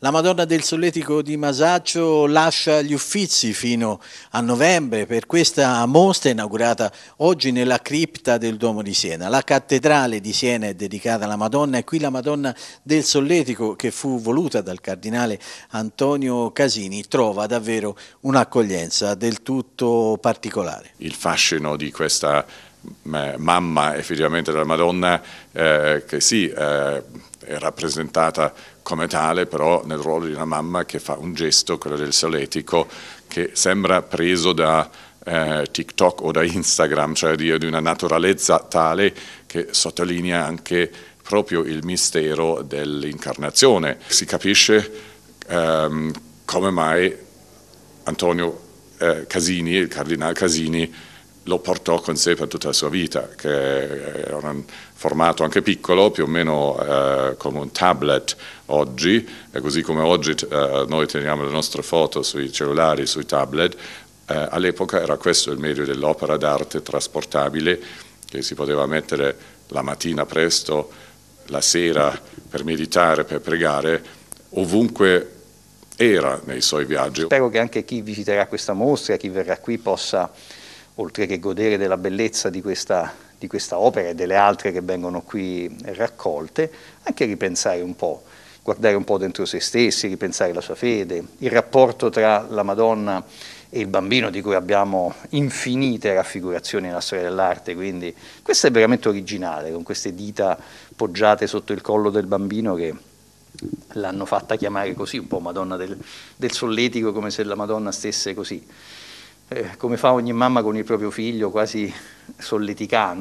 La Madonna del Solletico di Masaccio lascia gli Uffizi fino a novembre per questa mostra inaugurata oggi nella cripta del Duomo di Siena. La cattedrale di Siena è dedicata alla Madonna e qui la Madonna del Solletico che fu voluta dal cardinale Antonio Casini trova davvero un'accoglienza del tutto particolare. Il fascino di questa eh, mamma effettivamente della Madonna eh, che sì eh, è rappresentata come tale però nel ruolo di una mamma che fa un gesto, quello del soletico, che sembra preso da eh, TikTok o da Instagram, cioè di, di una naturalezza tale che sottolinea anche proprio il mistero dell'incarnazione. Si capisce ehm, come mai Antonio eh, Casini, il cardinale Casini, lo portò con sé per tutta la sua vita, che era un formato anche piccolo, più o meno eh, come un tablet oggi, e così come oggi eh, noi teniamo le nostre foto sui cellulari, sui tablet, eh, all'epoca era questo il medio dell'opera d'arte trasportabile che si poteva mettere la mattina presto, la sera per meditare, per pregare, ovunque era nei suoi viaggi. Spero che anche chi visiterà questa mostra, chi verrà qui possa oltre che godere della bellezza di questa, di questa opera e delle altre che vengono qui raccolte, anche ripensare un po', guardare un po' dentro se stessi, ripensare la sua fede, il rapporto tra la Madonna e il bambino di cui abbiamo infinite raffigurazioni nella storia dell'arte, quindi questo è veramente originale, con queste dita poggiate sotto il collo del bambino che l'hanno fatta chiamare così, un po' Madonna del, del Solletico, come se la Madonna stesse così. Eh, come fa ogni mamma con il proprio figlio, quasi solleticando.